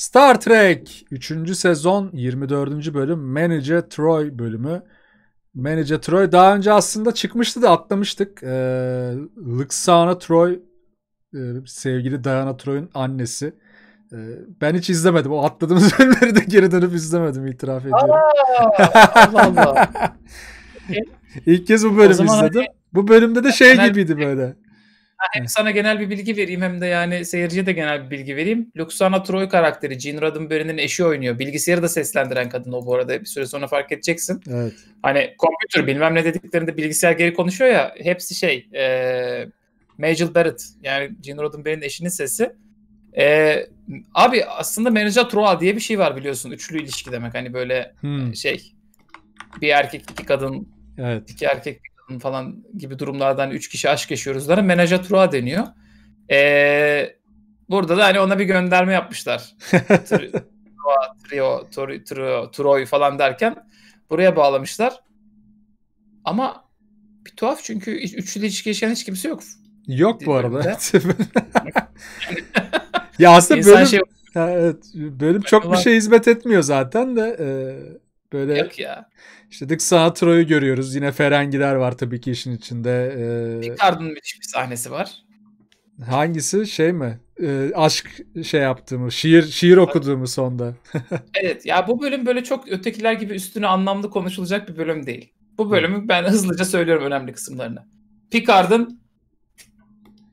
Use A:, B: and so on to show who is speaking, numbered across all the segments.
A: Star Trek 3. sezon 24. bölüm Manager Troy bölümü. Manager Troy daha önce aslında çıkmıştı da atlamıştık. Ee, Luxana Troy e, sevgili Diana Troy'un annesi. Ee, ben hiç izlemedim. O atladığımız bölümleri de geri dönüp izlemedim itiraf ediyorum. Aa, Allah Allah. İlk kez bu bölümü izledim. Hani... Bu bölümde de şey gibiydi böyle
B: hem sana genel bir bilgi vereyim hem de yani seyirciye de genel bir bilgi vereyim. Luxana Troy karakteri Gene Roddenberry'nin eşi oynuyor. Bilgisayarı da seslendiren kadın o bu arada. Bir süre sonra fark edeceksin. Evet. Hani kompütür bilmem ne dediklerinde bilgisayar geri konuşuyor ya. Hepsi şey e, Majel Barrett yani Gene Roddenberry'nin eşinin sesi. E, abi aslında manager Troa diye bir şey var biliyorsun. Üçlü ilişki demek hani böyle hmm. şey bir erkek iki kadın Evet. İki erkek falan gibi durumlardan hani 3 kişi aşk yaşıyoruzlara menajatura deniyor. Ee, burada da hani ona bir gönderme yapmışlar. trio, trio, trio, Troy falan derken buraya bağlamışlar. Ama bir tuhaf çünkü üçlü ilişki yaşayan hiç kimse yok.
A: Yok bu arada. ya aslında bölüm, şey... ha, evet,
B: bölüm çok bir şey
A: hizmet etmiyor zaten de e, böyle. Yok ya. İşte dış saha Troy'u görüyoruz. Yine Ferengiler var tabii ki işin içinde. Ee, Picard'ın
B: müthiş bir sahnesi var.
A: Hangisi? Şey mi? Ee, aşk şey yaptığımı, şiir şiir okuduğumu sonda.
B: evet ya bu bölüm böyle çok ötekiler gibi üstüne anlamlı konuşulacak bir bölüm değil. Bu bölümü ben hızlıca söylüyorum önemli kısımlarını. Picard'ın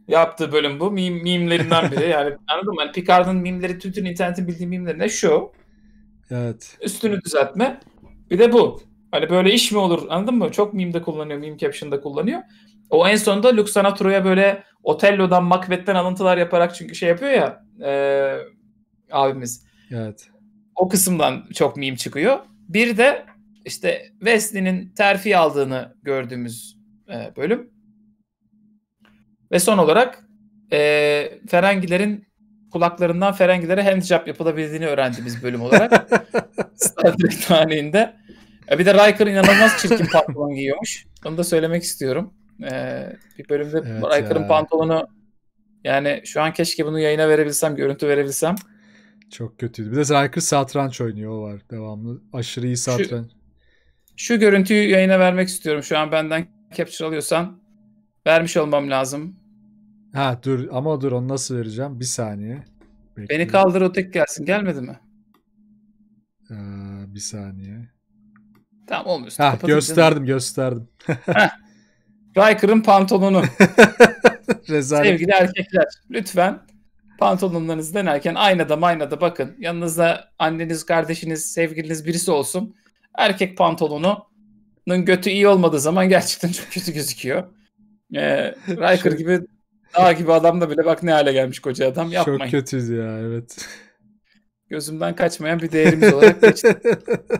B: yaptığı bölüm bu. mim mimlerinden biri. Yani anladın mı? Yani Picard'ın mimleri Twitter'ın, internetin bildiği ne? şu. Evet. Üstünü düzeltme. Bir de bu. Hani böyle iş mi olur anladın mı? Çok meme'de kullanıyor, meme caption'da kullanıyor. O en sonunda Luke böyle Otello'dan, Macbeth'ten alıntılar yaparak çünkü şey yapıyor ya e, abimiz. Evet. O kısımdan çok meme çıkıyor. Bir de işte Wesley'nin terfi aldığını gördüğümüz e, bölüm. Ve son olarak e, Ferengilerin kulaklarından Ferengilere handicap yapılabildiğini öğrendiğimiz bölüm olarak Star Trek tarihinde ya e, bir de Riker inanılmaz çirkin pantolon giyiyormuş. Onu da söylemek istiyorum. Ee, bir bölümde evet Riker'ın ya. pantolonu yani şu an keşke bunu yayına verebilsem, görüntü verebilsem.
A: Çok kötüydü. Bir de Riker satranç oynuyor o var devamlı. Aşırı iyi satranç.
B: Şu, şu görüntüyü yayına vermek istiyorum. Şu an benden capture alıyorsan vermiş olmam lazım.
A: Ha dur ama dur onu nasıl vereceğim? Bir saniye. Bekliyorum. Beni kaldır
B: o tek gelsin. Gelmedi mi?
A: Ee, bir saniye.
B: Tamam olmuş. Ha, gösterdim
A: canım. gösterdim.
B: Riker'ın pantolonu. Sevgili erkekler lütfen pantolonlarınızı denerken aynada maynada bakın. Yanınızda anneniz, kardeşiniz, sevgiliniz birisi olsun. Erkek pantolonunun götü iyi olmadığı zaman gerçekten çok kötü gözüküyor. Ee, Riker gibi dağ gibi adam da bile bak ne hale gelmiş koca adam yapmayın. Çok
A: kötüyüz ya evet
B: gözümden kaçmayan bir değerimiz olarak geçti.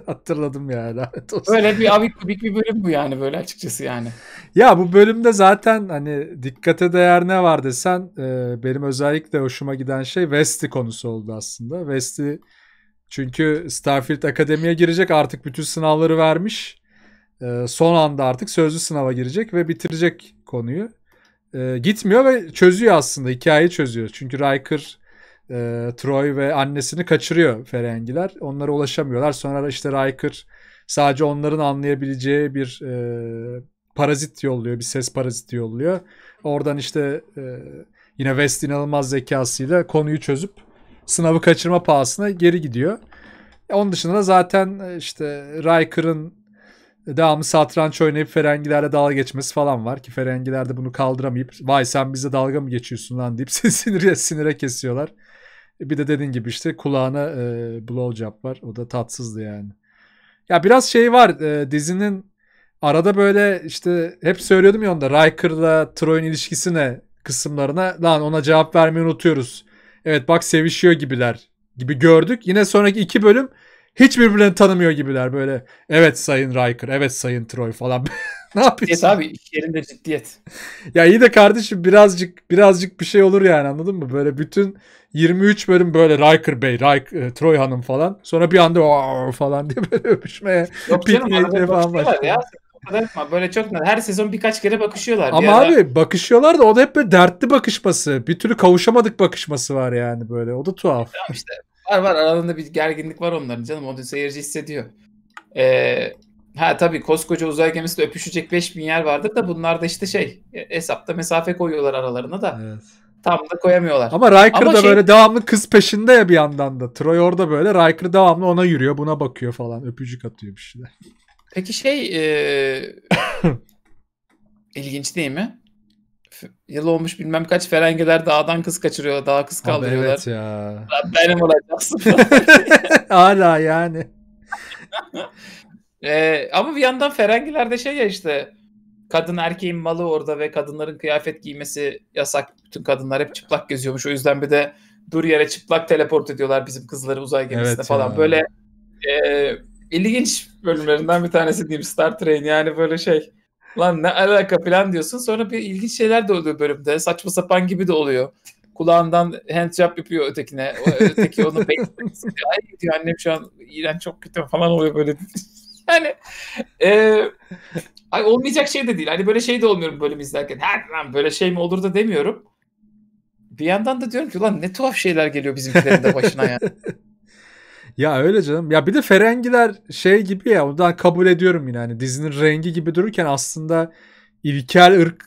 B: Hatırladım ya lanet olsun. Böyle bir abikubik bir bölüm bu yani böyle açıkçası yani.
A: Ya bu bölümde zaten hani dikkate değer ne var desen e, benim özellikle hoşuma giden şey West'i konusu oldu aslında. West'i çünkü Starfield Akademi'ye girecek artık bütün sınavları vermiş. E, son anda artık sözlü sınava girecek ve bitirecek konuyu. E, gitmiyor ve çözüyor aslında hikayeyi çözüyor. Çünkü Riker e, Troy ve annesini kaçırıyor Ferengiler. Onlara ulaşamıyorlar. Sonra işte Riker sadece onların anlayabileceği bir e, parazit yolluyor. Bir ses paraziti yolluyor. Oradan işte e, yine West inanılmaz zekasıyla konuyu çözüp sınavı kaçırma pahasına geri gidiyor. Onun dışında da zaten e, işte Riker'ın devamlı satranç oynayıp Ferengilerle dalga geçmesi falan var ki Ferengiler de bunu kaldıramayıp vay sen bize dalga mı geçiyorsun lan deyip sinire sinire kesiyorlar. Bir de dediğin gibi işte kulağına e, blowjob var. O da tatsızdı yani. Ya biraz şey var e, dizinin arada böyle işte hep söylüyordum ya onda Riker'la Troy'un ilişkisine kısımlarına lan ona cevap vermeyi unutuyoruz. Evet bak sevişiyor gibiler gibi gördük. Yine sonraki iki bölüm hiç birbirlerini tanımıyor gibiler böyle. Evet Sayın Riker, evet Sayın Troy falan. ne yapıyorsun? Ciddiyet abi
B: iş yerinde ciddiyet.
A: ya iyi de kardeşim birazcık birazcık bir şey olur yani anladın mı? Böyle bütün 23 bölüm böyle Riker Bey, Rik, e, Troy Hanım falan. Sonra bir anda o falan diye böyle
B: öpüşmeye. Yok canım arada falan başlıyor. Ya. Etme, böyle çok her sezon birkaç kere bakışıyorlar. Ama
A: abi bakışıyorlar da o da hep böyle dertli bakışması. Bir türlü kavuşamadık bakışması var yani böyle. O da tuhaf. Tamam işte.
B: Var var aralarında bir gerginlik var onların canım. Onu seyirci hissediyor. Ee, Ha tabii koskoca uzay gemisinde öpüşecek 5000 yer vardır da bunlar da işte şey e, hesapta mesafe koyuyorlar aralarına da. Evet. Tam da koyamıyorlar. Ama Riker Ama da şey... böyle
A: devamlı kız peşinde ya bir yandan da. Troy orada böyle Riker devamlı ona yürüyor buna bakıyor falan öpücük atıyor bir şeyler.
B: Peki şey e... ilginç değil mi? Yıl olmuş bilmem kaç ferengeler dağdan kız kaçırıyor, daha kız kaldırıyorlar. Abi evet ya. Benim olacaksın.
A: Hala yani.
B: Ee, ama bir yandan Ferengilerde şey ya işte kadın erkeğin malı orada ve kadınların kıyafet giymesi yasak. Bütün kadınlar hep çıplak geziyormuş. O yüzden bir de dur yere çıplak teleport ediyorlar bizim kızları uzay gemisine evet falan. Ya. Böyle e, ilginç bölümlerinden bir tanesi diyeyim Star Trek'in. Yani böyle şey lan ne alaka falan diyorsun. Sonra bir ilginç şeyler de oluyor bölümde. Saçma sapan gibi de oluyor. Kulağından handjob yapıyor ötekine. O, öteki onu bekliyor. Ay diyor annem şu an iğrenç çok kötü falan oluyor böyle yani e, ay olmayacak şey de değil. Hani böyle şey de olmuyorum bölüm izlerken. Her lan böyle şey mi olur da demiyorum. Bir yandan da diyorum ki lan ne tuhaf şeyler geliyor bizimkilerin de başına ya.
A: ya öyle canım. Ya bir de Ferengiler şey gibi ya ondan kabul ediyorum yine hani dizinin rengi gibi dururken aslında ilkel ırk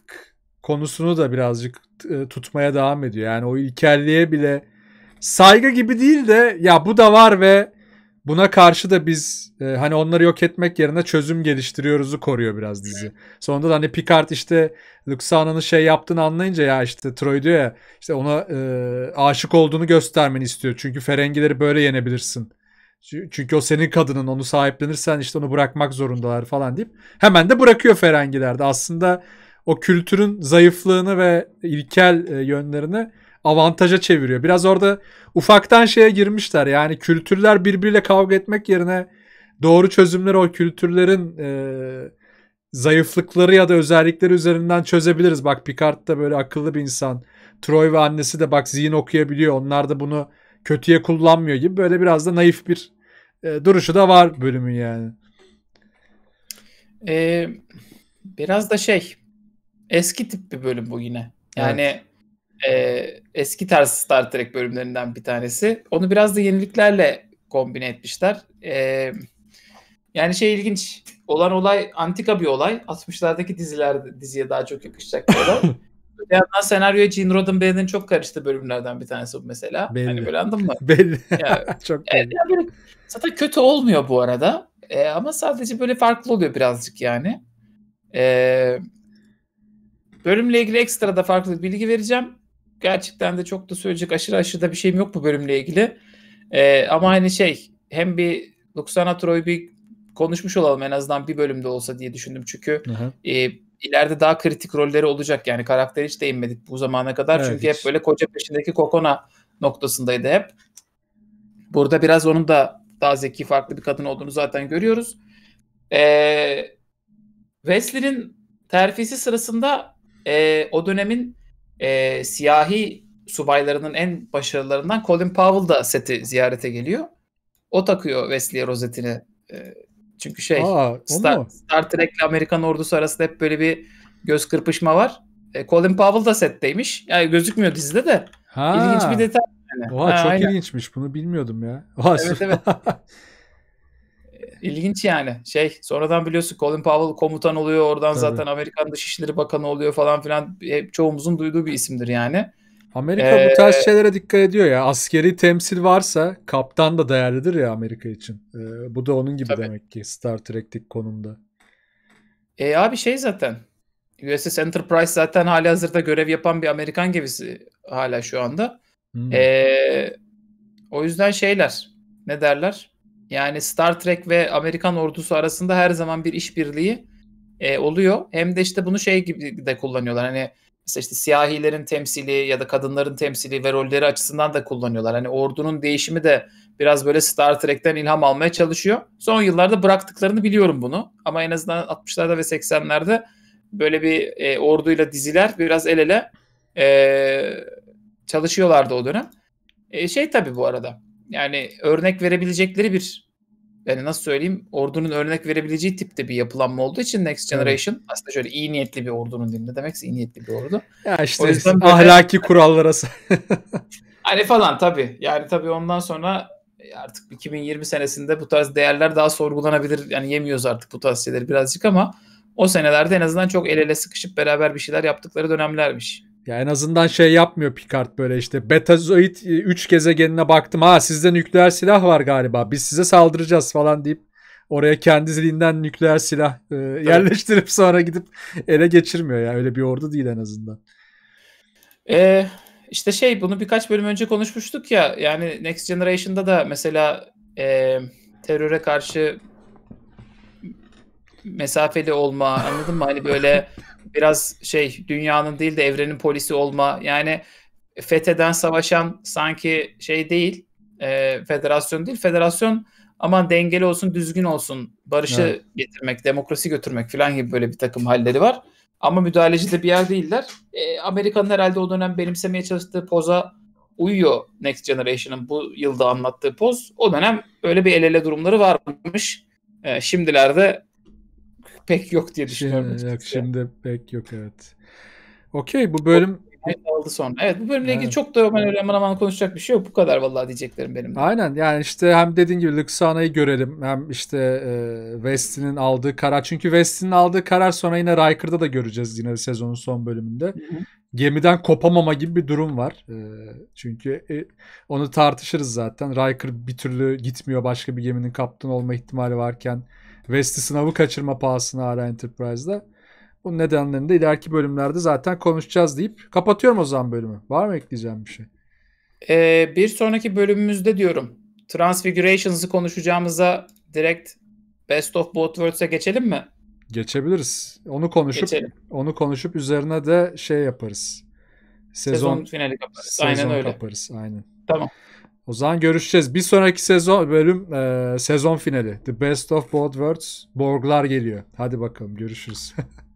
A: konusunu da birazcık e, tutmaya devam ediyor. Yani o ilkelliğe bile saygı gibi değil de ya bu da var ve Buna karşı da biz e, hani onları yok etmek yerine çözüm geliştiriyoruzu koruyor biraz dizi. Evet. Sonunda da hani Picard işte Luxana'nın şey yaptığını anlayınca ya işte Troy diyor ya işte ona e, aşık olduğunu göstermeni istiyor. Çünkü Ferengileri böyle yenebilirsin. Çünkü o senin kadının onu sahiplenirsen işte onu bırakmak zorundalar falan deyip hemen de bırakıyor Ferengiler de. Aslında o kültürün zayıflığını ve ilkel e, yönlerini avantaja çeviriyor. Biraz orada ufaktan şeye girmişler. Yani kültürler birbiriyle kavga etmek yerine doğru çözümleri o kültürlerin e, zayıflıkları ya da özellikleri üzerinden çözebiliriz. Bak Picard da böyle akıllı bir insan. Troy ve annesi de bak zihin okuyabiliyor. Onlar da bunu kötüye kullanmıyor gibi
B: böyle biraz da naif bir e, duruşu da var bölümün yani. Ee, biraz da şey eski tip bir bölüm bu yine. Yani evet e, eski tarz Star Trek bölümlerinden bir tanesi. Onu biraz da yeniliklerle kombine etmişler. E, yani şey ilginç. Olan olay antika bir olay. 60'lardaki diziler diziye daha çok yakışacak bir olay. Öte yandan senaryoya Gene Roddenberry'nin çok karıştı bölümlerden bir tanesi bu mesela. Hani belli. Hani böyle anladın mı? Belli. Ya, çok e, belli. yani böyle, zaten kötü olmuyor bu arada. E, ama sadece böyle farklı oluyor birazcık yani. E, bölümle ilgili ekstra da farklı bilgi vereceğim gerçekten de çok da söyleyecek aşırı aşırı da bir şeyim yok bu bölümle ilgili. Ee, ama hani şey hem bir Luxana Troy'u bir konuşmuş olalım en azından bir bölümde olsa diye düşündüm. Çünkü hı hı. E, ileride daha kritik rolleri olacak. Yani karakter hiç değinmedik bu zamana kadar. Evet, Çünkü hiç. hep böyle koca peşindeki Kokona noktasındaydı hep. Burada biraz onun da daha zeki farklı bir kadın olduğunu zaten görüyoruz. Ee, Wesley'nin terfisi sırasında e, o dönemin e, siyahi subaylarının en başarılarından Colin Powell da seti ziyarete geliyor. O takıyor Wesley'e rozetini. E, çünkü şey Aa, Star, Star Trek ile Amerikan ordusu arasında hep böyle bir göz kırpışma var. E, Colin Powell da setteymiş. Yani gözükmüyor dizide de. Ha. İlginç bir detay. Yani. Oha ha, çok aynen.
A: ilginçmiş. Bunu bilmiyordum ya. Oha, evet
B: evet. ilginç yani. Şey sonradan biliyorsun Colin Powell komutan oluyor. Oradan Tabii. zaten Amerikan Dışişleri Bakanı oluyor falan filan. Hep çoğumuzun duyduğu bir isimdir yani. Amerika ee, bu tarz
A: şeylere dikkat ediyor ya. Askeri temsil varsa kaptan da değerlidir ya Amerika için. Ee, bu da onun gibi tabii. demek ki Star Trek'teki konumda.
B: E abi şey zaten USS Enterprise zaten hali hazırda görev yapan bir Amerikan gemisi hala şu anda. Hmm. E, o yüzden şeyler ne derler? Yani Star Trek ve Amerikan ordusu arasında her zaman bir işbirliği e, oluyor. Hem de işte bunu şey gibi de kullanıyorlar. Hani mesela işte siyahilerin temsili ya da kadınların temsili ve rolleri açısından da kullanıyorlar. Hani ordunun değişimi de biraz böyle Star Trek'ten ilham almaya çalışıyor. Son yıllarda bıraktıklarını biliyorum bunu. Ama en azından 60'larda ve 80'lerde böyle bir e, orduyla diziler biraz el ele e, çalışıyorlardı o dönem. E, şey tabii bu arada yani örnek verebilecekleri bir yani nasıl söyleyeyim ordunun örnek verebileceği tipte bir yapılanma olduğu için Next Generation evet. aslında şöyle iyi niyetli bir ordunun dilinde demekse iyi niyetli bir ordu. Ya işte o yüzden böyle, ahlaki kurallara hani falan tabii. Yani tabii ondan sonra e, artık 2020 senesinde bu tarz değerler daha sorgulanabilir. Yani yemiyoruz artık bu tarz şeyleri birazcık ama o senelerde en azından çok el ele sıkışıp beraber bir şeyler yaptıkları dönemlermiş. Ya en
A: azından şey yapmıyor Picard böyle işte betazoid 3 e, gezegenine baktım. Ha sizde nükleer silah var galiba. Biz size saldıracağız falan deyip oraya kendiliğinden nükleer silah e, yerleştirip sonra gidip ele geçirmiyor ya. Öyle bir ordu değil en azından.
B: Ee, işte şey bunu birkaç bölüm önce konuşmuştuk ya. Yani Next Generation'da da mesela e, teröre karşı mesafeli olma anladın mı? Hani böyle biraz şey dünyanın değil de evrenin polisi olma yani fetheden savaşan sanki şey değil e, federasyon değil federasyon ama dengeli olsun düzgün olsun barışı evet. getirmek demokrasi götürmek falan gibi böyle bir takım halleri var ama müdahaleci de bir yer değiller e, Amerika'nın herhalde o dönem benimsemeye çalıştığı poza uyuyor Next Generation'ın bu yılda anlattığı poz o dönem öyle bir el ele durumları varmış e, şimdilerde pek yok diye şey, düşünüyorum. Şimdi, yok şimdi pek yok evet. Okey bu bölüm şey aldı sonra. Evet bu bölümle ilgili evet. çok da hemen öyle aman aman konuşacak bir şey yok. Bu kadar vallahi diyeceklerim benim. Aynen
A: yani işte hem dediğin gibi Luxana'yı görelim hem işte e, Westin'in aldığı karar. Çünkü Westin'in aldığı karar sonra yine Riker'da da göreceğiz yine sezonun son bölümünde. Hı-hı. Gemiden kopamama gibi bir durum var. E, çünkü e, onu tartışırız zaten. Riker bir türlü gitmiyor başka bir geminin kaptan olma ihtimali varken vesti sınavı kaçırma pahasına hala Enterprise'da. Bu nedenlerini de ileriki bölümlerde zaten konuşacağız deyip kapatıyorum
B: o zaman bölümü. Var mı ekleyeceğim bir şey? Ee, bir sonraki bölümümüzde diyorum. Transfigurations'ı konuşacağımıza direkt Best of Both Worlds'e geçelim mi?
A: Geçebiliriz. Onu konuşup geçelim. onu konuşup üzerine de şey yaparız. Sezon, sezon finali kaparız. Sezon aynen öyle. Kaparız. Aynen. Tamam. O zaman görüşeceğiz. Bir sonraki sezon bölüm e, sezon finali. The Best of Both Worlds. Borglar geliyor. Hadi bakalım görüşürüz.